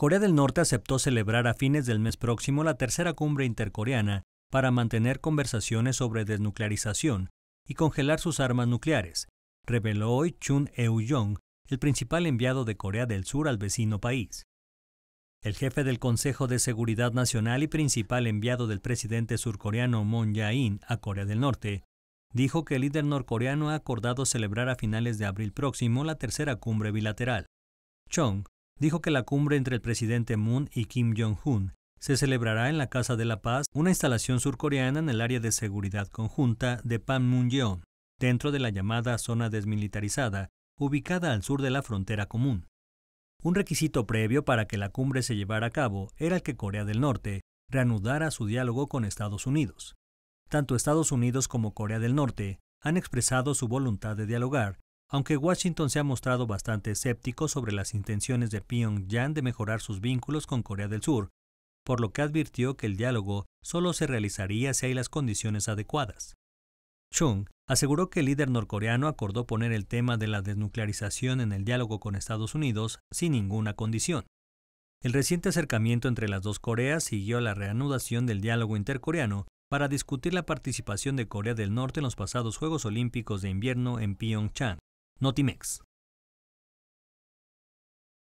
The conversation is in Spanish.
Corea del Norte aceptó celebrar a fines del mes próximo la tercera cumbre intercoreana para mantener conversaciones sobre desnuclearización y congelar sus armas nucleares, reveló hoy Chun Eu-jong, el principal enviado de Corea del Sur al vecino país. El jefe del Consejo de Seguridad Nacional y principal enviado del presidente surcoreano Moon Jae-in a Corea del Norte, dijo que el líder norcoreano ha acordado celebrar a finales de abril próximo la tercera cumbre bilateral. Chong dijo que la cumbre entre el presidente Moon y Kim Jong-un se celebrará en la Casa de la Paz, una instalación surcoreana en el área de seguridad conjunta de Panmunjom, dentro de la llamada zona desmilitarizada, ubicada al sur de la frontera común. Un requisito previo para que la cumbre se llevara a cabo era el que Corea del Norte reanudara su diálogo con Estados Unidos. Tanto Estados Unidos como Corea del Norte han expresado su voluntad de dialogar aunque Washington se ha mostrado bastante escéptico sobre las intenciones de Pyongyang de mejorar sus vínculos con Corea del Sur, por lo que advirtió que el diálogo solo se realizaría si hay las condiciones adecuadas. Chung aseguró que el líder norcoreano acordó poner el tema de la desnuclearización en el diálogo con Estados Unidos sin ninguna condición. El reciente acercamiento entre las dos Coreas siguió la reanudación del diálogo intercoreano para discutir la participación de Corea del Norte en los pasados Juegos Olímpicos de Invierno en Pyongyang. Notimex.